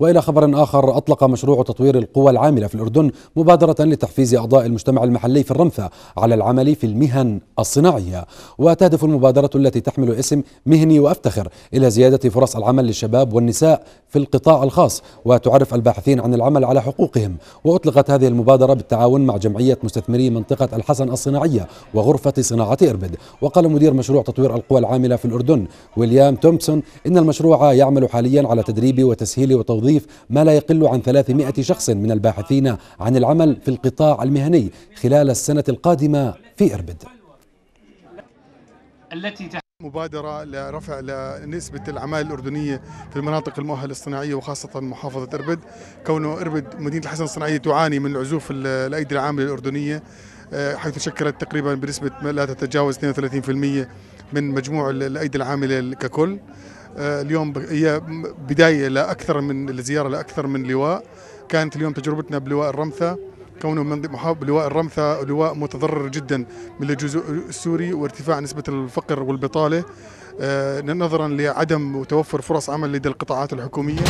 والى خبر اخر اطلق مشروع تطوير القوى العامله في الاردن مبادره لتحفيز اعضاء المجتمع المحلي في الرمثة على العمل في المهن الصناعيه وتهدف المبادره التي تحمل اسم مهني وافتخر الى زياده فرص العمل للشباب والنساء في القطاع الخاص وتعرف الباحثين عن العمل على حقوقهم واطلقت هذه المبادره بالتعاون مع جمعيه مستثمري منطقه الحسن الصناعيه وغرفه صناعه اربد وقال مدير مشروع تطوير القوى العامله في الاردن ويليام تومسون ان المشروع يعمل حاليا على تدريب وتسهيل وتوظيف تضيف ما لا يقل عن 300 شخص من الباحثين عن العمل في القطاع المهني خلال السنة القادمة في إربد التي مبادرة لرفع نسبة العمالة الأردنية في المناطق المؤهلة الصناعية وخاصة محافظة إربد كونه إربد مدينة الحسن الصناعية تعاني من عزوف الأيدي العاملة الأردنية آه، حيث شكلت تقريبا بنسبة لا تتجاوز 32% من مجموع الأيدي العاملة ككل آه، اليوم هي بدايه لاكثر من الزياره لاكثر من لواء كانت اليوم تجربتنا بلواء الرمثه كونه من لواء الرمثة لواء متضرر جدا من الجزء السوري وارتفاع نسبة الفقر والبطالة آه، نظرا لعدم وتوفر فرص عمل لدى القطاعات الحكومية